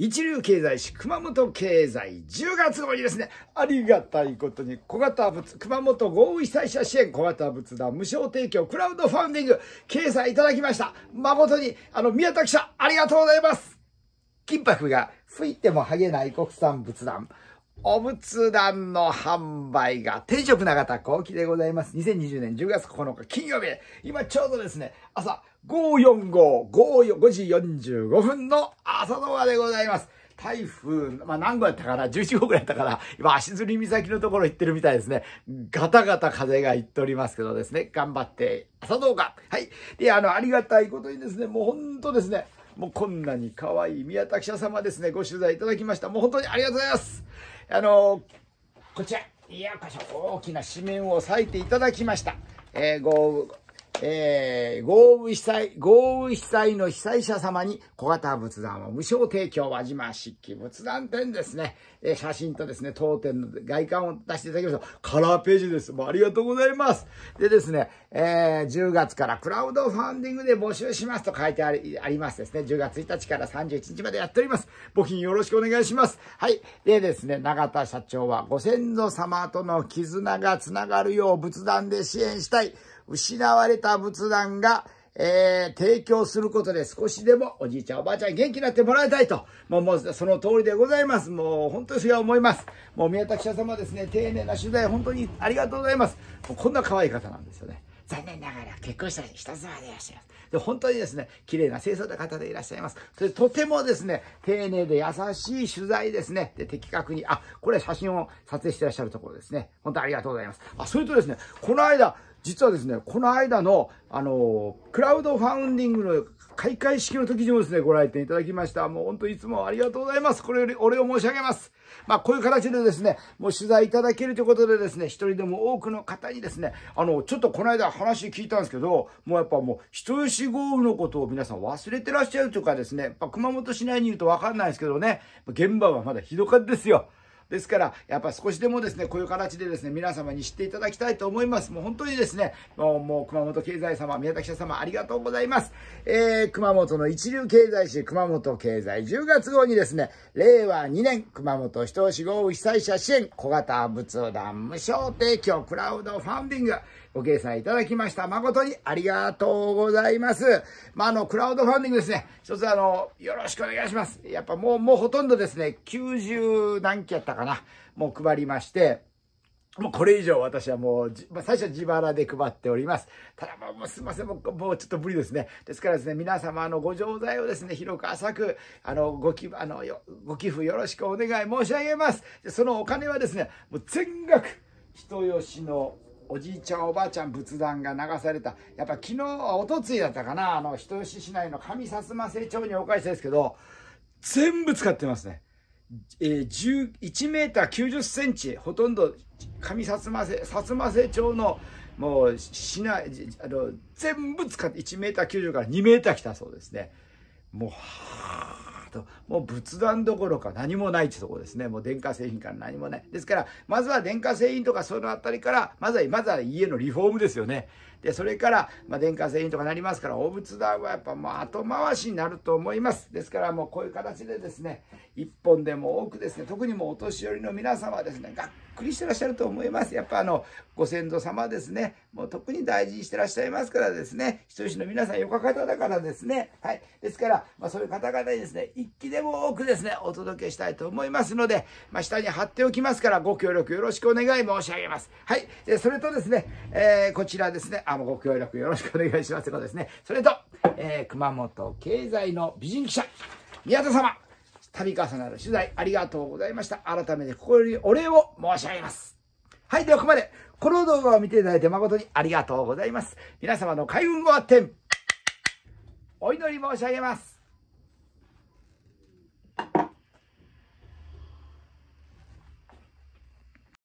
一流経済誌、熊本経済10月号にですね、ありがたいことに小型物、熊本豪雨被災者支援小型仏壇無償提供クラウドファンディング掲載いただきました。誠に、あの、宮田記者、ありがとうございます金箔が吹いても剥げない国産仏壇。おむつ団の販売が、定食長田幸喜でございます。2020年10月9日金曜日、今ちょうどですね、朝545、5時45分の朝のアでございます。台風、まあ、何号やったかな ?11 号ぐらいやったかな今、足摺岬のところ行ってるみたいですね。ガタガタ風が行っておりますけどですね、頑張って、朝ドアか。はい。で、あの、ありがたいことにですね、もうほんとですね、もうこんなに可愛い宮田記者様ですね、ご取材いただきました。もう本当にありがとうございます。あの、こちら、いや、こちら大きな紙面を割いていただきました。えー、ご、えー、豪雨被災、豪雨被災の被災者様に小型仏壇を無償提供、輪島漆器仏壇店ですね。えー、写真とですね、当店の外観を出していただきましう。カラーページです。もうありがとうございます。でですね、えー、10月からクラウドファンディングで募集しますと書いてありありますですね。10月1日から31日までやっております。募金よろしくお願いします。はい。でですね、永田社長はご先祖様との絆がつながるよう仏壇で支援したい。失われた仏壇が、えー、提供することで少しでもおじいちゃんおばあちゃん元気になってもらいたいと。もう、もうその通りでございます。もう本当にそれは思います。もう宮田記者様ですね、丁寧な取材本当にありがとうございます。もうこんな可愛い方なんですよね。残念ながら結婚した人一つまでいらっしゃいます。で、本当にですね、綺麗な清掃な方でいらっしゃいます。それとてもですね、丁寧で優しい取材ですね。で、的確に、あ、これ写真を撮影してらっしゃるところですね。本当にありがとうございます。あ、それとですね、この間、実はですね、この間の、あの、クラウドファウンディングの開会式の時にもですね、ご来店いただきました。もう本当いつもありがとうございます。これよりお礼を申し上げます。まあ、こういう形でですね、もう取材いただけるということでですね、一人でも多くの方にですね、あの、ちょっとこの間話聞いたんですけど、もうやっぱもう、人吉豪雨のことを皆さん忘れてらっしゃるというかですね、やっぱ熊本市内にいるとわかんないですけどね、現場はまだひどかったですよ。ですから、やっぱ少しでもですね、こういう形でですね、皆様に知っていただきたいと思います。もう本当にですね、もうもう熊本経済様、宮田記者様、ありがとうございます。えー、熊本の一流経済誌、熊本経済10月号にですね、令和2年、熊本人吉豪雨被災者支援、小型仏壇無償提供、クラウドファンディング、ご掲載いただきました。誠にありがとうございます。まあ、あの、クラウドファンディングですね。一つあの、よろしくお願いします。やっぱもう、もうほとんどですね、90何期やったかな。もう配りまして、もうこれ以上私はもう、まあ、最初は自腹で配っております。ただもうすいません、もうもうちょっと無理ですね。ですからですね、皆様のご常剤をですね、広く浅く、あの、ごき、あの、ご寄付よろしくお願い申し上げます。そのお金はですね、もう全額、人吉のおじいちゃんおばあちゃん仏壇が流された。やっぱ昨日、おとついだったかな、あの、人吉市内の上薩摩成長にお返しですけど、全部使ってますね。えー、1メーター90センチ、ほとんど上薩摩薩摩成長のもう市内、あの、全部使って1メーター90から2メーター来たそうですね。もう、はと、もう仏壇どころか何もないってとこですね。もう電化製品から何もない。ですから、まずは電化製品とかそのあたりから、まずは、まずは家のリフォームですよね。で、それから、まあ、電化製品とかなりますから、大仏壇はやっぱもう後回しになると思います。ですからもうこういう形でですね、一本でも多くですね、特にもお年寄りの皆様はですね、がっくりしてらっしゃると思います。やっぱあの、ご先祖様ですね、もう特に大事にしてらっしゃいますからですね、人吉の皆さんよか方だからですね、はい。ですから、まあ、そういう方々にですね、一気でも多くですね、お届けしたいと思いますので、まあ、下に貼っておきますから、ご協力よろしくお願い申し上げます。はい。それとですね、えー、こちらですね、あご協力よろしくお願いしますということですね、それと、えー、熊本経済の美人記者、宮田様、度重なる取材ありがとうございました。改めて心よりお礼を申し上げます。はい、ではここまで。この動画を見ていただいて誠にありがとうございます。皆様の開運をあってお祈り申し上げます。